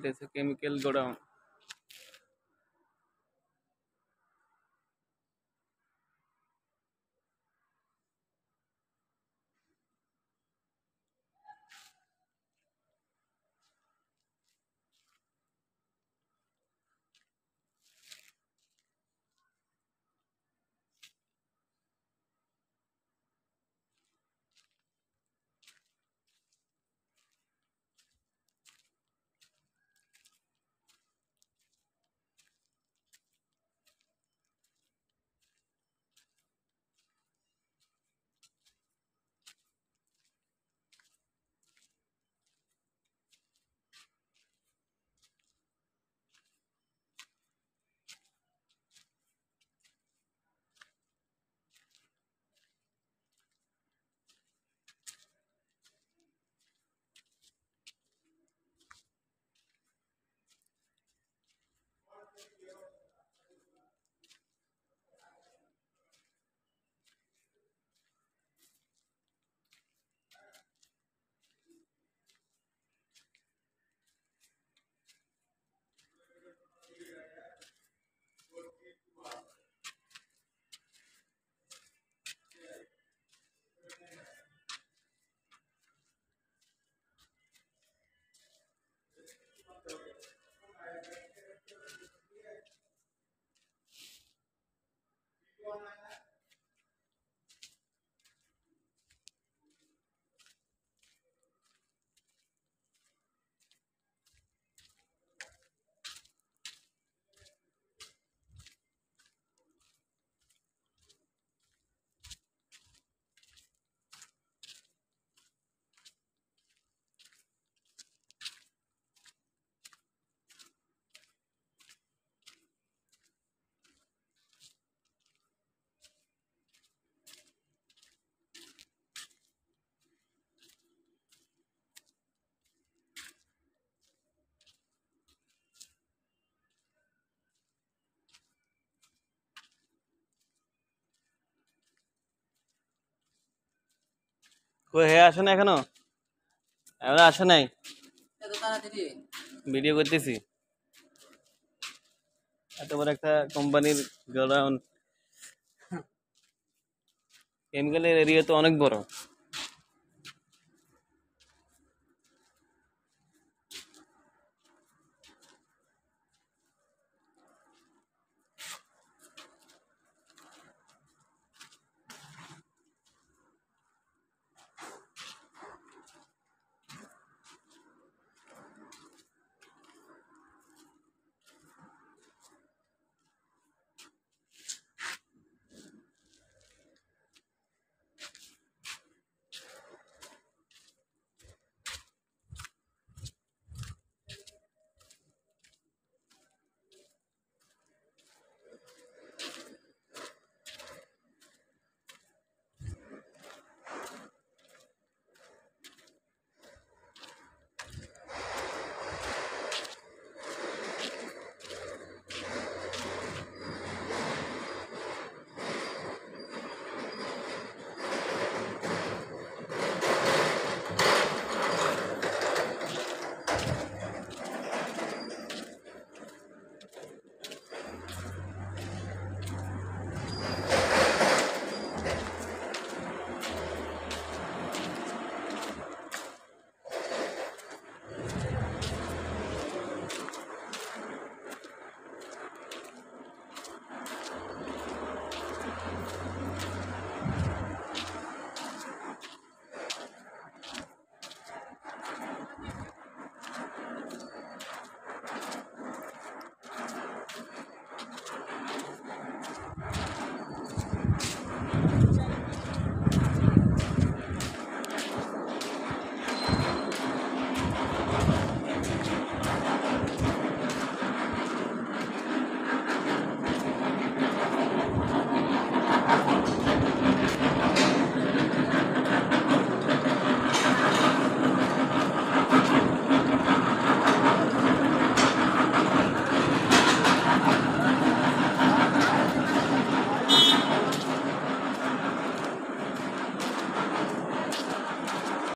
de ese chemical go down. কই হ্যাঁ আসো না এখনো আমরা আসো নাই ভিডিও করতেছি এত বড় একটা কোম্পানির গোডাউন হ্যাঁ। কেমিক্যালের এরিয়া তো অনেক বড়